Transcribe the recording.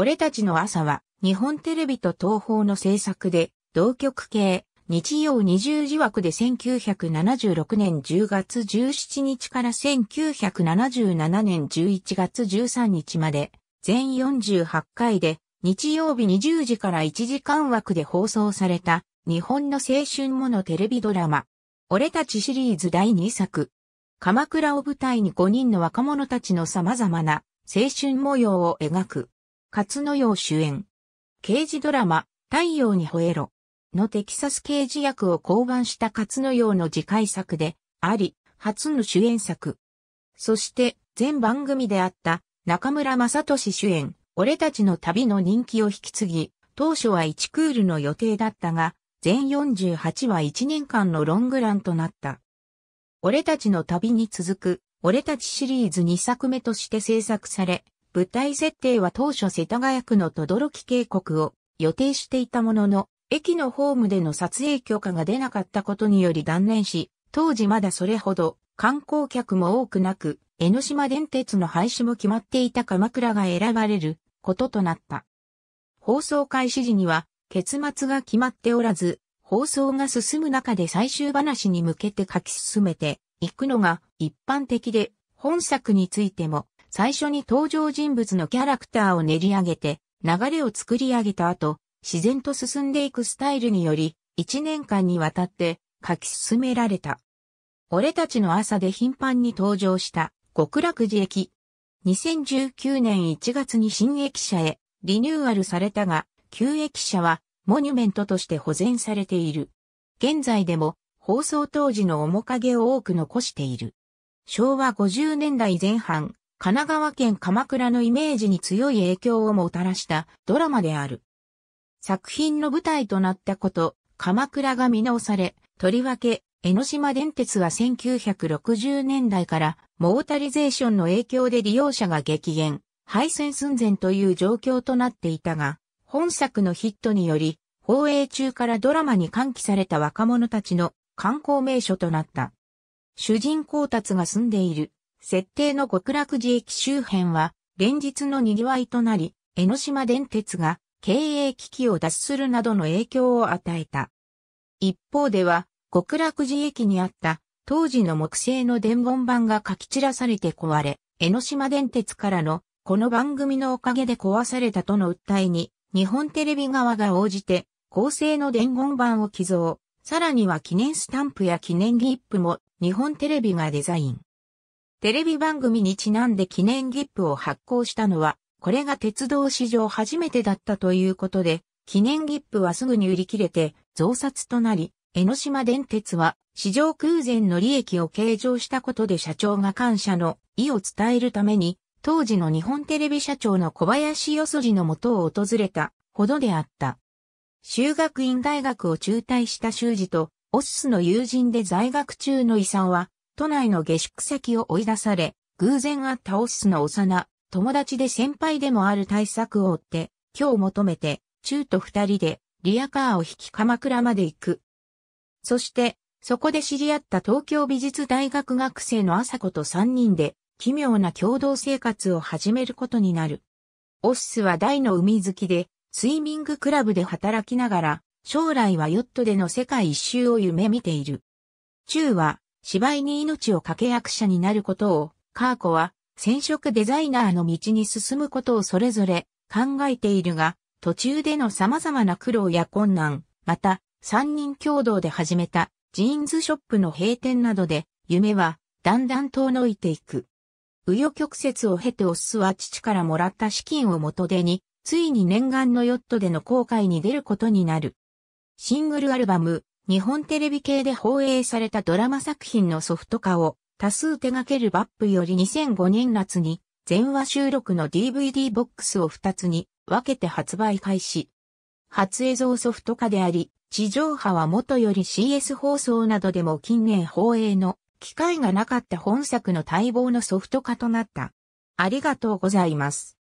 俺たちの朝は、日本テレビと東宝の制作で、同局系、日曜20時枠で1976年10月17日から1977年11月13日まで、全48回で、日曜日20時から1時間枠で放送された、日本の青春ものテレビドラマ、俺たちシリーズ第2作、鎌倉を舞台に5人の若者たちの様々な青春模様を描く。勝野洋主演。刑事ドラマ、太陽に吠えろ。のテキサス刑事役を降板した勝野洋の次回作で、あり、初の主演作。そして、全番組であった中村正俊主演、俺たちの旅の人気を引き継ぎ、当初は1クールの予定だったが、全48話1年間のロングランとなった。俺たちの旅に続く、俺たちシリーズ2作目として制作され、舞台設定は当初世田谷区の轟渓谷を予定していたものの、駅のホームでの撮影許可が出なかったことにより断念し、当時まだそれほど観光客も多くなく、江ノ島電鉄の廃止も決まっていた鎌倉が選ばれることとなった。放送開始時には結末が決まっておらず、放送が進む中で最終話に向けて書き進めていくのが一般的で、本作についても最初に登場人物のキャラクターを練り上げて、流れを作り上げた後、自然と進んでいくスタイルにより、1年間にわたって書き進められた。俺たちの朝で頻繁に登場した極楽寺駅。2019年1月に新駅舎へリニューアルされたが、旧駅舎はモニュメントとして保全されている。現在でも放送当時の面影を多く残している。昭和50年代前半、神奈川県鎌倉のイメージに強い影響をもたらしたドラマである。作品の舞台となったこと、鎌倉が見直され、とりわけ、江ノ島電鉄は1960年代からモータリゼーションの影響で利用者が激減、廃線寸前という状況となっていたが、本作のヒットにより、放映中からドラマに喚起された若者たちの観光名所となった。主人公たちが住んでいる設定の極楽寺駅周辺は連日の賑わいとなり、江ノ島電鉄が経営危機を脱するなどの影響を与えた。一方では、極楽寺駅にあった当時の木製の伝言板が書き散らされて壊れ、江ノ島電鉄からのこの番組のおかげで壊されたとの訴えに、日本テレビ側が応じて、高性の伝言板を寄贈、さらには記念スタンプや記念ギップも日本テレビがデザイン。テレビ番組にちなんで記念切符を発行したのは、これが鉄道史上初めてだったということで、記念切符はすぐに売り切れて増刷となり、江ノ島電鉄は史上空前の利益を計上したことで社長が感謝の意を伝えるために、当時の日本テレビ社長の小林よそじのもとを訪れたほどであった。修学院大学を中退した修二と、オススの友人で在学中の遺産は、都内の下宿先を追い出され、偶然会ったオスの幼、友達で先輩でもある対策を追って、今日求めて、中と二人で、リアカーを引き鎌倉まで行く。そして、そこで知り合った東京美術大学学生の朝子と三人で、奇妙な共同生活を始めることになる。オッスは大の海好きで、スイミングクラブで働きながら、将来はヨットでの世界一周を夢見ている。中は、芝居に命をかけ役者になることを、カーコは染色デザイナーの道に進むことをそれぞれ考えているが、途中での様々な苦労や困難、また、三人共同で始めたジーンズショップの閉店などで、夢はだんだん遠のいていく。紆余曲折を経てオッスは父からもらった資金を元手に、ついに念願のヨットでの航海に出ることになる。シングルアルバム、日本テレビ系で放映されたドラマ作品のソフト化を多数手掛けるバップより2005年夏に全話収録の DVD ボックスを2つに分けて発売開始。初映像ソフト化であり、地上波は元より CS 放送などでも近年放映の機会がなかった本作の待望のソフト化となった。ありがとうございます。